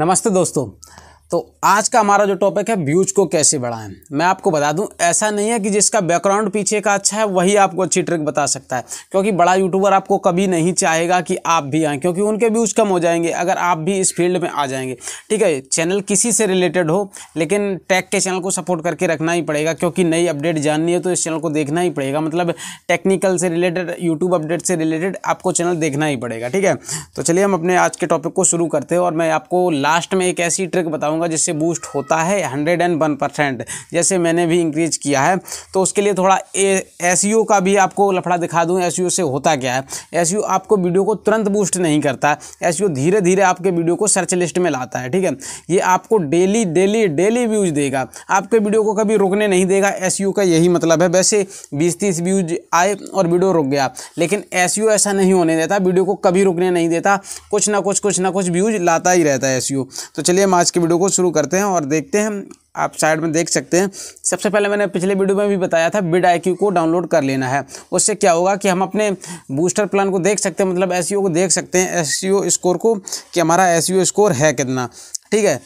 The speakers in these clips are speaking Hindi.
नमस्ते दोस्तों तो आज का हमारा जो टॉपिक है व्यूज को कैसे बढ़ाएं मैं आपको बता दूं ऐसा नहीं है कि जिसका बैकग्राउंड पीछे का अच्छा है वही आपको अच्छी ट्रिक बता सकता है क्योंकि बड़ा यूट्यूबर आपको कभी नहीं चाहेगा कि आप भी आएँ क्योंकि उनके व्यूज कम हो जाएंगे अगर आप भी इस फील्ड में आ जाएंगे ठीक है चैनल किसी से रिलेटेड हो लेकिन टैक के चैनल को सपोर्ट करके रखना ही पड़ेगा क्योंकि नई अपडेट जाननी है तो इस चैनल को देखना ही पड़ेगा मतलब टेक्निकल से रिलेटेड यूट्यूब अपडेट से रिलेटेड आपको चैनल देखना ही पड़ेगा ठीक है तो चलिए हम अपने आज के टॉपिक को शुरू करते हैं और मैं आपको लास्ट में एक ऐसी ट्रिक बताऊँगा बताऊंगा जिससे बूस्ट होता है हंड्रेड एंड वन परसेंट जैसे मैंने भी इंक्रीज किया है तो उसके लिए थोड़ा एस का भी आपको लफड़ा दिखा दूँ एस से होता क्या है एस आपको वीडियो को तुरंत बूस्ट नहीं करता एस धीरे धीरे आपके वीडियो को सर्च लिस्ट में लाता है ठीक है ये आपको डेली डेली डेली व्यूज़ देगा आपके वीडियो को कभी रुकने नहीं देगा एस का यही मतलब है वैसे बीस तीस व्यूज आए और वीडियो रुक गया लेकिन एस ऐसा नहीं होने देता वीडियो को कभी रुकने नहीं देता कुछ ना कुछ कुछ ना कुछ व्यूज लाता ही रहता है एस तो चलिए हम आज की वीडियो को शुरू करते हैं और देखते हैं आप साइड में देख सकते हैं सबसे पहले मैंने पिछले वीडियो में भी बताया था बिड आई को डाउनलोड कर लेना है उससे क्या होगा कि हम अपने बूस्टर प्लान को देख सकते हैं मतलब एस को देख सकते हैं एस स्कोर को कि हमारा एस स्कोर है कितना ठीक है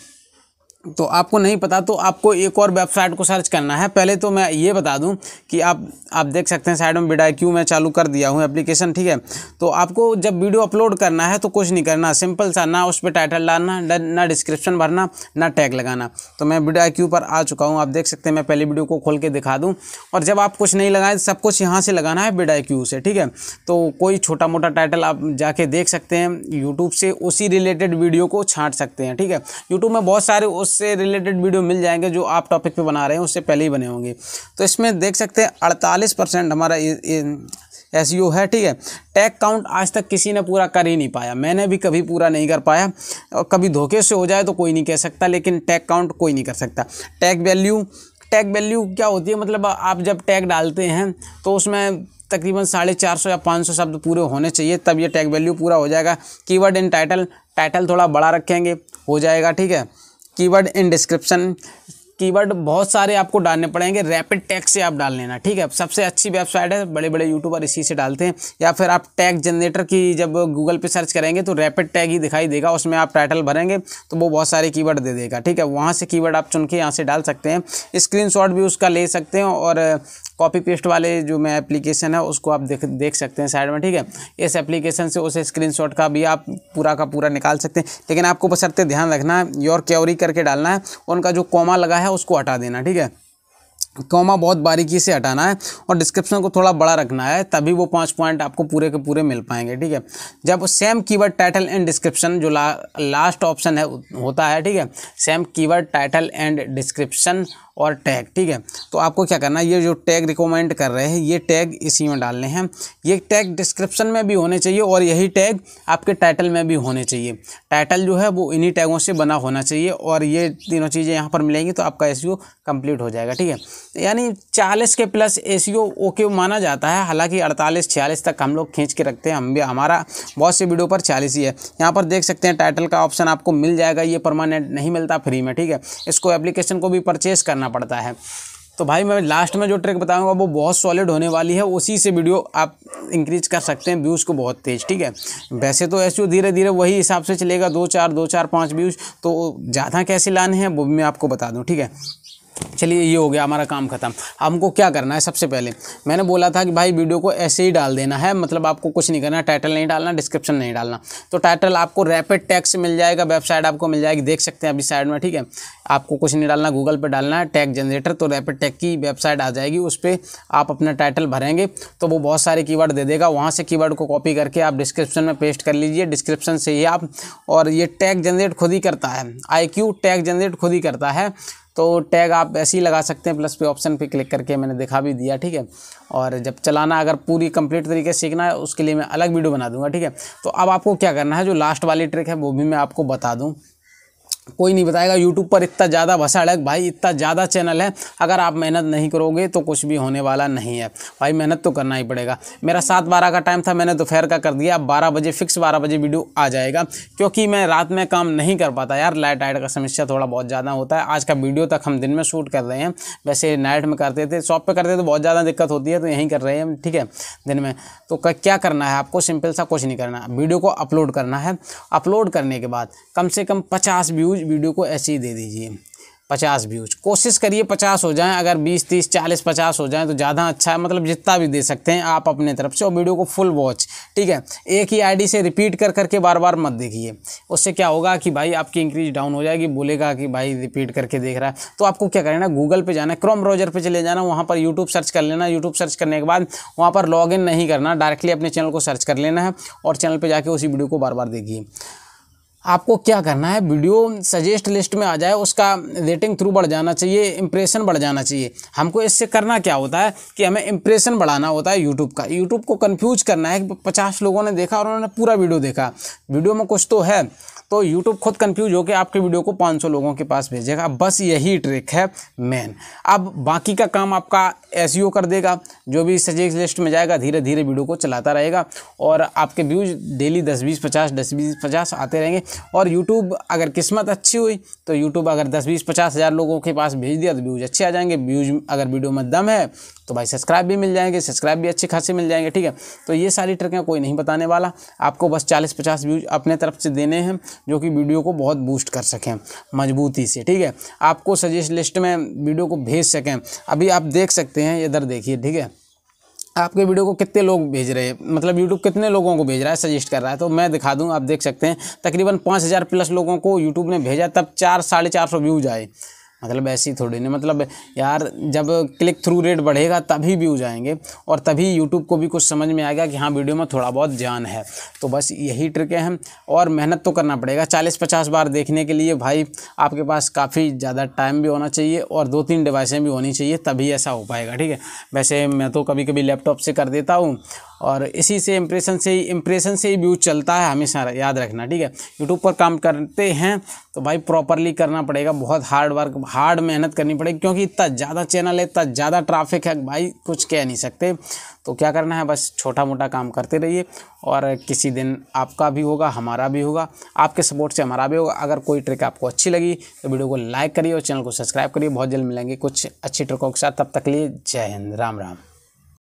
तो आपको नहीं पता तो आपको एक और वेबसाइट को सर्च करना है पहले तो मैं ये बता दूं कि आप आप देख सकते हैं साइड में बिडाई क्यू मैं चालू कर दिया हूं एप्लीकेशन ठीक है तो आपको जब वीडियो अपलोड करना है तो कुछ नहीं करना सिंपल सा ना उस पर टाइटल डालना ना डिस्क्रिप्शन भरना ना टैग लगाना तो मैं बिडाई क्यू पर आ चुका हूँ आप देख सकते हैं मैं पहले वीडियो को खोल के दिखा दूँ और जब आप कुछ नहीं लगाएं सब कुछ यहाँ से लगाना है बिडाई क्यू से ठीक है तो कोई छोटा मोटा टाइटल आप जाके देख सकते हैं यूट्यूब से उसी रिलेटेड वीडियो को छाँट सकते हैं ठीक है यूट्यूब में बहुत सारे उस उससे रिलेटेड वीडियो मिल जाएंगे जो आप टॉपिक पे बना रहे हैं उससे पहले ही बने होंगे तो इसमें देख सकते हैं अड़तालीस परसेंट हमारा एस e है ठीक है टैग काउंट आज तक किसी ने पूरा कर ही नहीं पाया मैंने भी कभी पूरा नहीं कर पाया और कभी धोखे से हो जाए तो कोई नहीं कह सकता लेकिन टैग काउंट कोई नहीं कर सकता टैग वैल्यू टैग वैल्यू क्या होती है मतलब आप जब टैग डालते हैं तो उसमें तकरीबन साढ़े चार सौ या पाँच सौ शब्द पूरे होने चाहिए तब ये टैग वैल्यू पूरा हो जाएगा कीवर्ड इन टाइटल टाइटल थोड़ा बड़ा रखेंगे हो जाएगा ठीक है कीवर्ड इन डिस्क्रिप्शन कीवर्ड बहुत सारे आपको डालने पड़ेंगे रैपिड टैग से आप डाल लेना ठीक है सबसे अच्छी वेबसाइट है बड़े बड़े यूट्यूबर इसी से डालते हैं या फिर आप टैग जनरेटर की जब गूगल पे सर्च करेंगे तो रैपिड टैग ही दिखाई देगा उसमें आप टाइटल भरेंगे तो वो बहुत सारे कीवर्ड दे देगा ठीक है वहाँ से कीवर्ड आप चुन के यहाँ से डाल सकते हैं स्क्रीन भी उसका ले सकते हैं और कॉपी पेस्ट वाले जो मैं एप्लीकेशन है उसको आप देख देख सकते हैं साइड में ठीक है इस एप्लीकेशन से उसे स्क्रीनशॉट का भी आप पूरा का पूरा निकाल सकते हैं लेकिन आपको बसरते ध्यान रखना है योर क्योरी करके डालना है उनका जो कोमा लगा है उसको हटा देना ठीक है कॉमा बहुत बारीकी से हटाना है और डिस्क्रिप्शन को थोड़ा बड़ा रखना है तभी वो पाँच पॉइंट आपको पूरे के पूरे मिल पाएंगे ठीक है जब same keyword title and description जो ला, लास्ट ऑप्शन है होता है ठीक है same keyword title and description और टैग ठीक है तो आपको क्या करना है ये जो टैग रिकमेंड कर रहे हैं ये टैग इसी में डालने हैं ये टैग डिस्क्रिप्शन में भी होने चाहिए और यही टैग आपके टाइटल में भी होने चाहिए टाइटल जो है वो इन्हीं टैगों से बना होना चाहिए और ये तीनों चीज़ें यहाँ पर मिलेंगी तो आपका ए कंप्लीट e हो जाएगा ठीक है यानी चालीस के प्लस ए ओके माना जाता है हालाँकि अड़तालीस छियालीस तक हम लोग खींच के रखते हैं हम भी हमारा बहुत सी वीडियो पर चालीस ही है यहाँ पर देख सकते हैं टाइटल का ऑप्शन आपको मिल जाएगा ये परमानेंट नहीं मिलता फ्री में ठीक है इसको एप्लीकेशन को भी परचेस करना करना पड़ता है तो भाई मैं लास्ट में जो ट्रिक बताऊंगा वो बहुत सॉलिड होने वाली है उसी से वीडियो आप इंक्रीज कर सकते हैं व्यूज़ को बहुत तेज़ ठीक है वैसे तो ऐसे धीरे धीरे वही हिसाब से चलेगा दो चार दो चार पाँच व्यूज़ तो ज़्यादा कैसे लाने हैं वो भी मैं आपको बता दूँ ठीक है चलिए ये हो गया हमारा काम ख़त्म हमको क्या करना है सबसे पहले मैंने बोला था कि भाई वीडियो को ऐसे ही डाल देना है मतलब आपको कुछ नहीं करना टाइटल नहीं डालना डिस्क्रिप्शन नहीं डालना तो टाइटल आपको रैपिड टैक्स मिल जाएगा वेबसाइट आपको मिल जाएगी देख सकते हैं अभी साइड में ठीक है आपको कुछ नहीं डालना गूगल पर डालना है टैग जनरेटर तो रैपिड टैग की वेबसाइट आ जाएगी उस पर आप अपना टाइटल भरेंगे तो वो बहुत सारे की दे देगा वहाँ से की को कॉपी करके आप डिस्क्रिप्शन में पेस्ट कर लीजिए डिस्क्रिप्शन से ही आप और ये टैग जनरेट खुद ही करता है आई टैग जनरेट खुद ही करता है तो टैग आप ऐसे ही लगा सकते हैं प्लस पे ऑप्शन पे क्लिक करके मैंने दिखा भी दिया ठीक है और जब चलाना अगर पूरी कंप्लीट तरीके से सीखना है उसके लिए मैं अलग वीडियो बना दूंगा ठीक है तो अब आपको क्या करना है जो लास्ट वाली ट्रिक है वो भी मैं आपको बता दूँ कोई नहीं बताएगा यूट्यूब पर इतना ज़्यादा भसाड़ है भाई इतना ज़्यादा चैनल है अगर आप मेहनत नहीं करोगे तो कुछ भी होने वाला नहीं है भाई मेहनत तो करना ही पड़ेगा मेरा सात बारह का टाइम था मैंने दोपहर का कर दिया अब बारह बजे फिक्स बारह बजे वीडियो आ जाएगा क्योंकि मैं रात में काम नहीं कर पाता यार लाइट आइट का समस्या थोड़ा बहुत ज़्यादा होता है आज का वीडियो तक हम दिन में शूट कर रहे हैं वैसे नाइट में करते थे शॉप पर करते तो बहुत ज़्यादा दिक्कत होती है तो यहीं कर रहे हैं ठीक है दिन में तो क्या करना है आपको सिंपल सा कुछ नहीं करना वीडियो को अपलोड करना है अपलोड करने के बाद कम से कम पचास व्यू व्यूज़ वीडियो को ऐसे ही दे दीजिए पचास व्यूज कोशिश करिए पचास हो जाएं अगर बीस तीस चालीस पचास हो जाएं तो ज़्यादा अच्छा है मतलब जितना भी दे सकते हैं आप अपने तरफ से और वीडियो को फुल वॉच ठीक है एक ही आईडी से रिपीट कर करके बार बार मत देखिए उससे क्या होगा कि भाई आपकी इंक्रीज डाउन हो जाएगी बोलेगा कि भाई रिपीट करके देख रहा है तो आपको क्या करना गूगल पर जाना क्रोम ब्राउजर पर चले जाना वहाँ पर यूट्यूब सर्च कर लेना यूट्यूब सर्च करने के बाद वहाँ पर लॉग नहीं करना डायरेक्टली अपने चैनल को सर्च कर लेना है और चैनल पर जाके उसी वीडियो को बार बार देखिए आपको क्या करना है वीडियो सजेस्ट लिस्ट में आ जाए उसका रेटिंग थ्रू बढ़ जाना चाहिए इम्प्रेशन बढ़ जाना चाहिए हमको इससे करना क्या होता है कि हमें इंप्रेशन बढ़ाना होता है यूट्यूब का यूट्यूब को कन्फ्यूज करना है कि पचास लोगों ने देखा और उन्होंने पूरा वीडियो देखा वीडियो में कुछ तो है तो यूट्यूब खुद कंफ्यूज होकर आपके वीडियो को 500 लोगों के पास भेजेगा बस यही ट्रिक है मेन अब बाकी का काम आपका एस e कर देगा जो भी सजेस्ट लिस्ट में जाएगा धीरे धीरे वीडियो को चलाता रहेगा और आपके व्यूज डेली दस बीस पचास दस बीस पचास आते रहेंगे और यूट्यूब अगर किस्मत अच्छी हुई तो यूट्यूब अगर दस बीस पचास हज़ार लोगों के पास भेज दिया तो व्यूज़ अच्छे आ जाएंगे व्यूज़ अगर वीडियो में दम है तो भाई सब्सक्राइब भी मिल जाएंगे सब्सक्राइब भी अच्छे खासे मिल जाएंगे ठीक है तो ये सारी ट्रिकें कोई नहीं बताने वाला आपको बस चालीस पचास व्यूज अपने तरफ से देने हैं जो कि वीडियो को बहुत बूस्ट कर सकें मजबूती से ठीक है आपको सजेस्ट लिस्ट में वीडियो को भेज सकें अभी आप देख सकते हैं इधर देखिए ठीक है आपके वीडियो को कितने लोग भेज रहे हैं मतलब यूट्यूब कितने लोगों को भेज रहा है सजेस्ट कर रहा है तो मैं दिखा दूँ आप देख सकते हैं तकरीबन पाँच हज़ार प्लस लोगों को यूट्यूब ने भेजा तब चार साढ़े चार सौ व्यूज़ आए मतलब ऐसी थोड़ी नहीं मतलब यार जब क्लिक थ्रू रेट बढ़ेगा तभी व्यूज आएंगे और तभी यूट्यूब को भी कुछ समझ में आएगा कि हाँ वीडियो में थोड़ा बहुत जान है तो बस यही ट्रिकें हैं और मेहनत तो करना पड़ेगा चालीस पचास बार देखने के लिए भाई आपके पास काफ़ी ज़्यादा टाइम भी होना चाहिए और दो तीन डिवाइसें भी होनी चाहिए तभी ऐसा हो पाएगा ठीक है वैसे मैं तो कभी कभी लैपटॉप से कर देता हूँ और इसी से इम्प्रेशन से ही इम्प्रेशन से ही व्यू चलता है हमेशा याद रखना ठीक है यूट्यूब पर काम करते हैं तो भाई प्रॉपरली करना पड़ेगा बहुत हार्ड वर्क हार्ड मेहनत करनी पड़ेगी क्योंकि इतना ज़्यादा चैनल है इतना ज़्यादा ट्राफिक है भाई कुछ कह नहीं सकते तो क्या करना है बस छोटा मोटा काम करते रहिए और किसी दिन आपका भी होगा हमारा भी होगा आपके सपोर्ट से हमारा भी होगा अगर कोई ट्रिक आपको अच्छी लगी तो वीडियो को लाइक करिए और चैनल को सब्सक्राइब करिए बहुत जल्द मिलेंगे कुछ अच्छी ट्रिकों के साथ तब तक लिए जय हिंद राम राम